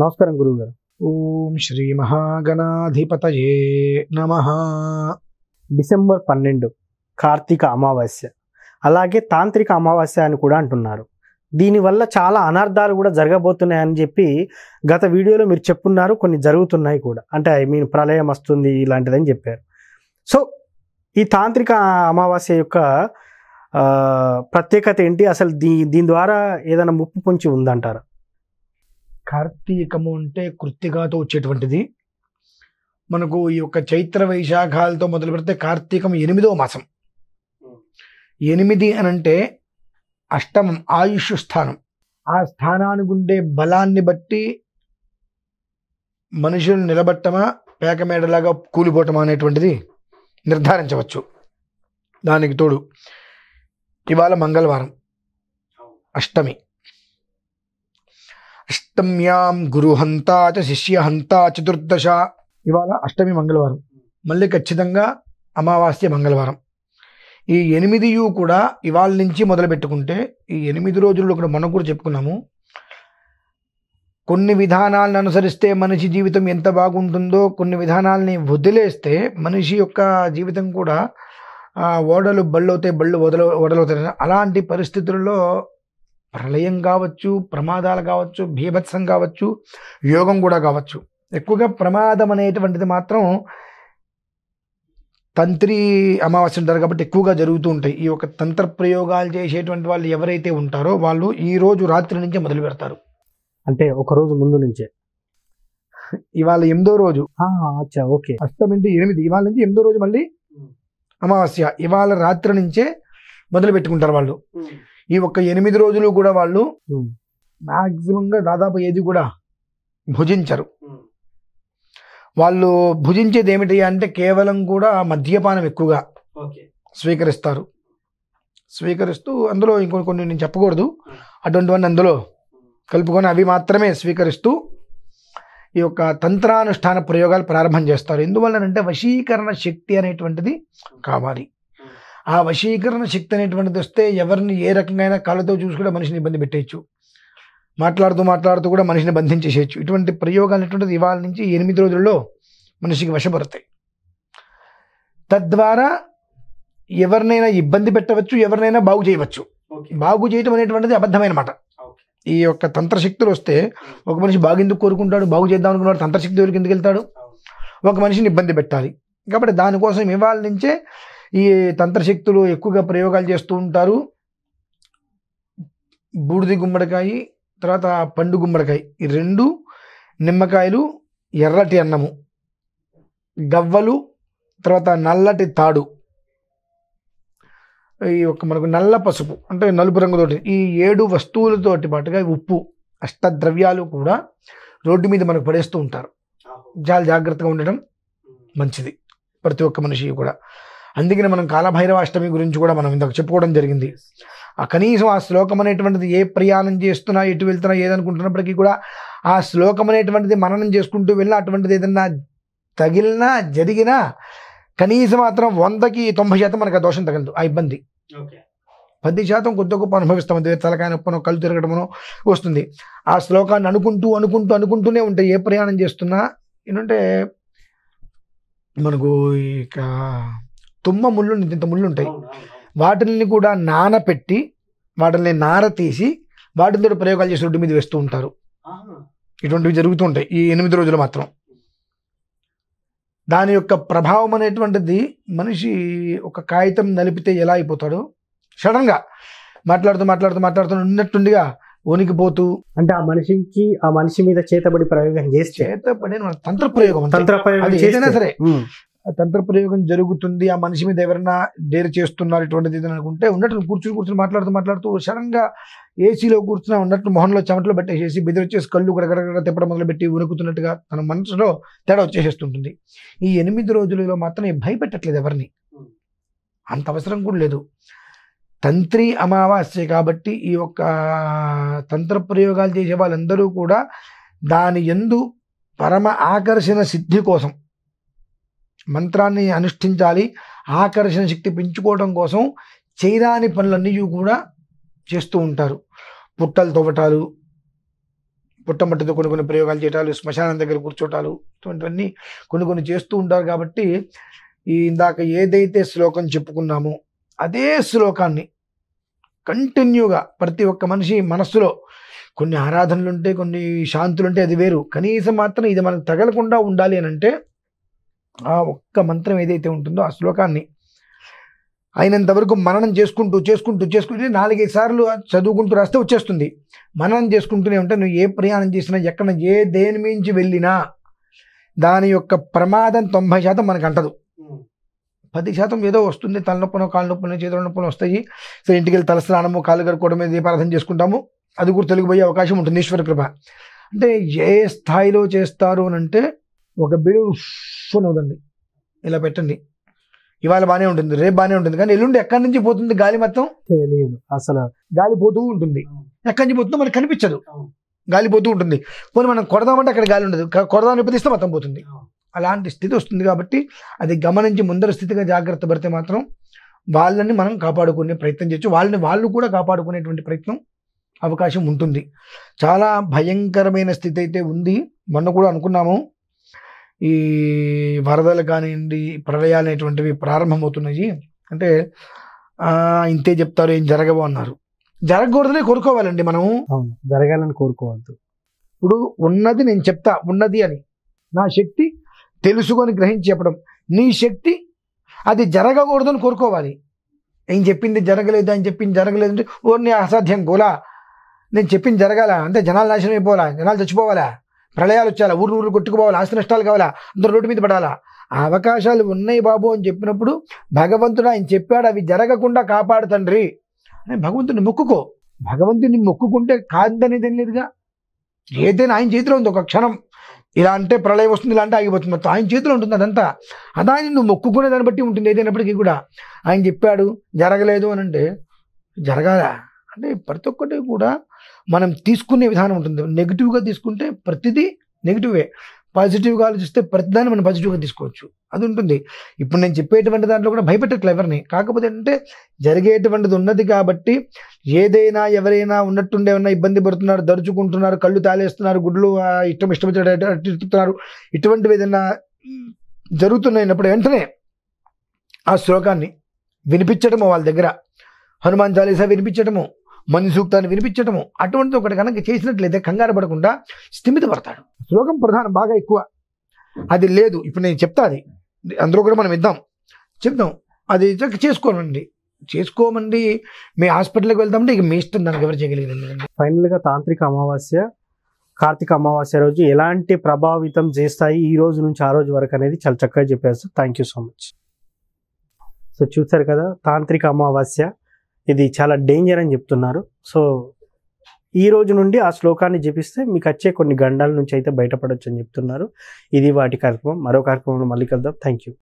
నమస్కారం గురువు గారు ఓం శ్రీ మహాగణాధిపతయే నమ డిసెంబర్ పన్నెండు కార్తీక అమావాస్య అలాగే తాంత్రిక అమావాస్య అని కూడా అంటున్నారు దీనివల్ల చాలా అనర్థాలు కూడా జరగబోతున్నాయని చెప్పి గత వీడియోలో మీరు చెప్పున్నారు కొన్ని జరుగుతున్నాయి కూడా అంటే ఐ మీన్ ప్రళయం వస్తుంది ఇలాంటిదని చెప్పారు సో ఈ తాంత్రిక అమావాస్య యొక్క ప్రత్యేకత ఏంటి అసలు దీ దీని ద్వారా ఏదైనా ముప్పు పొంచి ఉందంటారా కార్తీకము అంటే కృత్తికాతో వచ్చేటువంటిది మనకు ఈ యొక్క చైత్ర వైశాఖాలతో మొదలు పెడితే కార్తీకం ఎనిమిదో మాసం ఎనిమిది అని అంటే అష్టమం ఆయుష్ స్థానం ఆ స్థానానికి ఉండే బలాన్ని బట్టి మనుషులు నిలబట్టమా పేకమేడలాగా కూలిపోవటమా అనేటువంటిది నిర్ధారించవచ్చు దానికి తోడు ఇవాళ మంగళవారం అష్టమి అష్టమ్యాం గురుహంత చ శిష్యహంత చతుర్దశ ఇవాళ అష్టమి మంగళవారం మళ్ళీ ఖచ్చితంగా అమావాస్య మంగళవారం ఈ ఎనిమిదియు కూడా ఇవాళ నుంచి మొదలు పెట్టుకుంటే ఈ ఎనిమిది రోజుల్లో కూడా మనం కూడా చెప్పుకున్నాము కొన్ని విధానాలను అనుసరిస్తే మనిషి జీవితం ఎంత బాగుంటుందో కొన్ని విధానాలని వదిలేస్తే మనిషి యొక్క జీవితం కూడా ఓడలు బళ్ళవుతాయి బళ్ళు వదల వదలవుతాయి అలాంటి పరిస్థితుల్లో ప్రళయం కావచ్చు ప్రమాదాలు కావచ్చు భీభత్సం కావచ్చు యోగం కూడా కావచ్చు ఎక్కువగా ప్రమాదం అనేటువంటిది మాత్రం తంత్రి అమావాస్య ఉంటారు కాబట్టి ఎక్కువగా జరుగుతూ ఉంటాయి ఈ యొక్క తంత్ర ప్రయోగాలు చేసేటువంటి వాళ్ళు ఎవరైతే ఉంటారో వాళ్ళు ఈ రోజు రాత్రి నుంచే మొదలు పెడతారు అంటే ఒక రోజు ముందు నుంచే ఇవాళ ఎనిమిదో రోజు అచ్చా ఓకే అష్టమింటి ఎనిమిది ఇవాళ నుంచి ఎనిమిదో రోజు మళ్ళీ అమావాస్య ఇవాళ రాత్రి నుంచే మొదలు పెట్టుకుంటారు వాళ్ళు ఈ ఒక్క ఎనిమిది రోజులు కూడా వాళ్ళు మ్యాక్సిమంగా దాదాపు ఏది కూడా భుజించరు వాళ్ళు భుజించేది ఏమిటి అంటే కేవలం కూడా మద్యపానం ఎక్కువగా స్వీకరిస్తారు స్వీకరిస్తూ అందులో ఇంకొన్ని కొన్ని నేను చెప్పకూడదు అటువంటివన్నీ అందులో కలుపుకొని అవి మాత్రమే స్వీకరిస్తూ ఈ యొక్క తంత్రానుష్ఠాన ప్రయోగాలు ప్రారంభం చేస్తారు ఎందువల్లనంటే వశీకరణ శక్తి అనేటువంటిది కావాలి ఆ వశీకరణ శక్తి అనేటువంటిది వస్తే ఎవరిని ఏ రకంగా కాళ్ళతో చూసి కూడా మనిషిని ఇబ్బంది పెట్టేయచ్చు మాట్లాడుతూ మాట్లాడుతూ కూడా మనిషిని బంధించేసేయచ్చు ఇటువంటి ప్రయోగాలు అనేటువంటిది ఇవాళ నుంచి ఎనిమిది రోజుల్లో మనిషికి వశపడతాయి తద్వారా ఎవరినైనా ఇబ్బంది పెట్టవచ్చు ఎవరినైనా బాగు చేయవచ్చు బాగు చేయటం అనేటువంటిది అబద్ధమైన మాట ఈ యొక్క తంత్రశక్తులు వస్తే ఒక మనిషి బాగెందుకు కోరుకుంటాడు బాగు చేద్దాం అనుకున్నాడు తంత్రశక్తి దగ్గరికి ఎందుకు వెళ్తాడు ఒక మనిషిని ఇబ్బంది పెట్టాలి కాబట్టి దానికోసం ఇవాళ నుంచే ఈ తంత్రశక్తులు ఎక్కువగా ప్రయోగాలు చేస్తూ ఉంటారు బూడిది గుమ్మడికాయ తర్వాత పండు గుమ్మడికాయ ఈ రెండు నిమ్మకాయలు ఎర్రటి అన్నము గవ్వలు తర్వాత నల్లటి తాడు ఈ యొక్క మనకు నల్ల పసుపు అంటే నలుపు రంగుతోటి ఈ ఏడు వస్తువులతోటి పాటుగా ఉప్పు అష్టద్రవ్యాలు కూడా రోడ్డు మీద మనకు పడేస్తూ ఉంటారు చాలా జాగ్రత్తగా ఉండడం మంచిది ప్రతి ఒక్క మనిషి కూడా అందుకని మనం కాలభైరవ అష్టమి గురించి కూడా మనం ఇంతకు చెప్పుకోవడం జరిగింది ఆ కనీసం ఆ శ్లోకం అనేటువంటిది ఏ ప్రయాణం చేస్తున్నా ఎటు వెళ్తున్నా ఏదనుకుంటున్నప్పటికీ కూడా ఆ శ్లోకం అనేటువంటిది మననం చేసుకుంటూ వెళ్ళిన అటువంటిది ఏదన్నా తగిలినా జరిగినా కనీసం మాత్రం వందకి తొంభై శాతం మనకు ఆ దోషం తగలదు ఆ ఇబ్బంది పది శాతం కొద్ది గొప్ప అనుభవిస్తాం అంతే తలకాయ నొప్పనో కళ్ళు తిరగడమనో వస్తుంది ఆ శ్లోకాన్ని అనుకుంటూ అనుకుంటూ అనుకుంటూనే ఉంటే ఏ ప్రయాణం చేస్తున్నా ఏంటంటే మనకు ఇక తుమ్మ ముళ్ళు ఇంత ముళ్ళు ఉంటాయి వాటిని కూడా నానపెట్టి వాటిని నార తీసి వాటితో ప్రయోగాలు చేసి రోడ్డు మీద వేస్తూ ఉంటారు ఇటువంటివి జరుగుతూ ఉంటాయి ఈ ఎనిమిది రోజులు మాత్రం దాని యొక్క ప్రభావం అనేటువంటిది మనిషి ఒక కాగితం నలిపితే ఎలా అయిపోతాడు సడన్గా మాట్లాడుతూ మాట్లాడుతూ మాట్లాడుతూ ఉన్నట్టుండిగా వణికిపోతూ అంటే ఆ మనిషికి ఆ మనిషి మీద చేతబడి ప్రయోగం చేసి చేతబడి తంత్ర ప్రయోగం తంత్ర ప్రయోగం చేసినా సరే తంత్ర ప్రయోగం జరుగుతుంది ఆ మనిషి మీద ఎవరైనా డేర్ చేస్తున్నారు ఇటువంటిది అనుకుంటే ఉన్నట్టు కూర్చుని కూర్చుని మాట్లాడుతూ మాట్లాడుతూ సడన్గా ఏసీలో కూర్చున్న ఉన్నట్టు మొహంలో చెమటలో పెట్టేసేసి బెదిరొచ్చేసి కళ్ళు గడగడగడ తిప్పడం మొదలుపెట్టి ఉరుకుతున్నట్టుగా తన మనసులో తేడా వచ్చేసేస్తుంటుంది ఈ ఎనిమిది రోజులలో మాత్రం భయపెట్టట్లేదు ఎవరిని అంత అవసరం కూడా లేదు తంత్రి అమావాస్య కాబట్టి ఈ యొక్క తంత్ర ప్రయోగాలు చేసే వాళ్ళందరూ కూడా దాని ఎందు పరమ ఆకర్షణ సిద్ధి కోసం మంత్రాన్ని అనుష్ఠించాలి ఆకర్షణ శక్తి పెంచుకోవడం కోసం చేయరాని పనులన్నీ కూడా చేస్తూ ఉంటారు పుట్టలు తవ్వటాలు పుట్టమట్టితో కొన్ని కొన్ని ప్రయోగాలు చేయటాలు శ్మశానం దగ్గర కూర్చోటాలు ఇటువంటివన్నీ కొన్ని కొన్ని చేస్తూ ఉంటారు కాబట్టి ఈ ఇందాక ఏదైతే శ్లోకం చెప్పుకున్నామో అదే శ్లోకాన్ని కంటిన్యూగా ప్రతి ఒక్క మనిషి మనస్సులో కొన్ని ఆరాధనలు కొన్ని శాంతులు అది వేరు కనీసం మాత్రం ఇది మనకు తగలకుండా ఉండాలి అని అంటే ఆ ఒక్క మంత్రం ఏదైతే ఉంటుందో ఆ శ్లోకాన్ని అయినంతవరకు మననం చేసుకుంటూ చేసుకుంటూ చేసుకుంటూ నాలుగైదు సార్లు చదువుకుంటూ రాస్తే వచ్చేస్తుంది మననం చేసుకుంటూనే ఉంటే నువ్వు ఏ ప్రయాణం చేసినా ఎక్కడ ఏ దేని మించి వెళ్ళినా దాని యొక్క ప్రమాదం తొంభై శాతం మనకు అంటదు పది శాతం ఏదో వస్తుంది తలనొప్పనో కాళ్ళ నొప్పులు చేతుల నొప్పులు వస్తాయి సో ఇంటికి వెళ్ళి తలస్నానము కాళ్ళు కడుక్కోవడమే దీపారాధన చేసుకుంటాము అది కూడా తొలగిపోయే అవకాశం ఉంటుంది ఈశ్వర కృప అంటే ఏ స్థాయిలో చేస్తారు అని అంటే ఒక ఫోన్ అవుదండి ఇలా పెట్టండి ఇవాళ బాగానే ఉంటుంది రేపు బాగానే ఉంటుంది కానీ ఎల్లుండి ఎక్కడి నుంచి పోతుంది గాలి మొత్తం తెలియదు అసలు గాలి పోతూ ఉంటుంది ఎక్కడి నుంచి పోతుందో మనకు కనిపించదు గాలి పోతూ ఉంటుంది పోనీ మనం కొడదామంటే అక్కడ గాలి ఉండదు కొడదాం ప్రతిస్తే మొత్తం పోతుంది అలాంటి స్థితి వస్తుంది కాబట్టి అది గమనించి ముందర స్థితిగా జాగ్రత్త పడితే మాత్రం వాళ్ళని మనం కాపాడుకునే ప్రయత్నం చేయొచ్చు వాళ్ళని వాళ్ళు కూడా కాపాడుకునేటువంటి ప్రయత్నం అవకాశం ఉంటుంది చాలా భయంకరమైన స్థితి అయితే ఉంది మొన్న కూడా అనుకున్నాము ఈ వరదలు కానివ్వండి ప్రళయాలు అనేటువంటివి ప్రారంభమవుతున్నాయి అంటే ఇంతే చెప్తారు ఏం జరగవు అన్నారు జరగకూడదనే కోరుకోవాలండి మనము జరగాలని కోరుకోవద్దు ఇప్పుడు ఉన్నది నేను చెప్తా ఉన్నది అని నా శక్తి తెలుసుకొని గ్రహించి చెప్పడం నీ శక్తి అది జరగకూడదని కోరుకోవాలి ఏం చెప్పింది జరగలేదు అని చెప్పింది జరగలేదు అంటే ఓర్ని అసాధ్యం గోలా నేను చెప్పింది జరగాల అంటే జనాలు నాశనం అయిపోవాలా జనాలు చచ్చిపోవాలా ప్రళయాలు వచ్చాలా ఊరు ఊరు కొట్టుకుపోవాలి ఆస్తి నష్టాలు కావాలా అందరూ రోడ్డు మీద పడాలా ఆ అవకాశాలు ఉన్నాయి బాబు అని చెప్పినప్పుడు భగవంతుడు ఆయన చెప్పాడు అవి జరగకుండా కాపాడు తండ్రి అని భగవంతుడిని మొక్కుకో భగవంతుడిని మొక్కుకుంటే కాదనేది ఏం లేదుగా ఏదైనా ఆయన చేతిలో ఉంది ఒక క్షణం ఇలా అంటే ప్రళయం వస్తుంది ఇలా అంటే ఆగిపోతుంది మొత్తం ఆయన చేతిలో ఉంటుంది అదంతా అదాన్ని నువ్వు మొక్కుకునే దాన్ని బట్టి ఉంటుంది ఏదైనప్పటికీ కూడా ఆయన చెప్పాడు జరగలేదు అని అంటే జరగాల అంటే ప్రతి ఒక్కటి కూడా మనం తీసుకునే విధానం ఉంటుంది నెగిటివ్గా తీసుకుంటే ప్రతిదీ నెగిటివే పాజిటివ్గా ఆలోచిస్తే ప్రతిదాన్ని మనం పాజిటివ్గా తీసుకోవచ్చు అది ఉంటుంది ఇప్పుడు నేను చెప్పేటువంటి దాంట్లో కూడా భయపెట్టట్లు ఎవరిని కాకపోతే ఏంటంటే జరిగేటువంటిది ఉన్నది కాబట్టి ఏదైనా ఎవరైనా ఉన్నట్టుండే ఏమైనా ఇబ్బంది పడుతున్నారు దరుచుకుంటున్నారు కళ్ళు తాలేస్తున్నారు గుడ్లు ఇష్టం ఇష్టపడుతున్నారు ఇటువంటివి ఏదైనా జరుగుతున్నాయినప్పుడు వెంటనే ఆ శ్లోకాన్ని వినిపించడము వాళ్ళ దగ్గర హనుమాన్ చాలీసా వినిపించడము మంది సూక్తాన్ని వినిపించటము అటువంటిది ఒకటి కనుక చేసినట్లయితే కంగారు పడకుండా పడతాడు శ్లోకం ప్రధానం బాగా ఎక్కువ అది లేదు ఇప్పుడు నేను చెప్తా అది అందులో కూడా మనం ఇద్దాం చెప్దాం అది చేసుకోమండి చేసుకోమండి మీ హాస్పిటల్కి వెళ్దామంటే ఇక మీ ఇష్టం దానికి ఎవరు చేయగలిగింది ఫైనల్గా తాంత్రిక అమావాస్య కార్తీక అమావాస్య రోజు ఎలాంటి ప్రభావితం చేస్తాయి ఈ రోజు నుంచి ఆ రోజు వరకు అనేది చాలా చక్కగా చెప్పేస్తారు thank you so much so చూసారు కదా తాంత్రిక అమావాస్య ఇది చాలా డేంజర్ అని చెప్తున్నారు సో ఈ రోజు నుండి ఆ శ్లోకాన్ని జపిస్తే మీకు వచ్చే కొన్ని గండాల నుంచి అయితే బయటపడవచ్చు అని చెప్తున్నారు ఇది వాటి కార్యక్రమం మరో కార్యక్రమంలో మళ్ళీ కలుద్దాం థ్యాంక్ యూ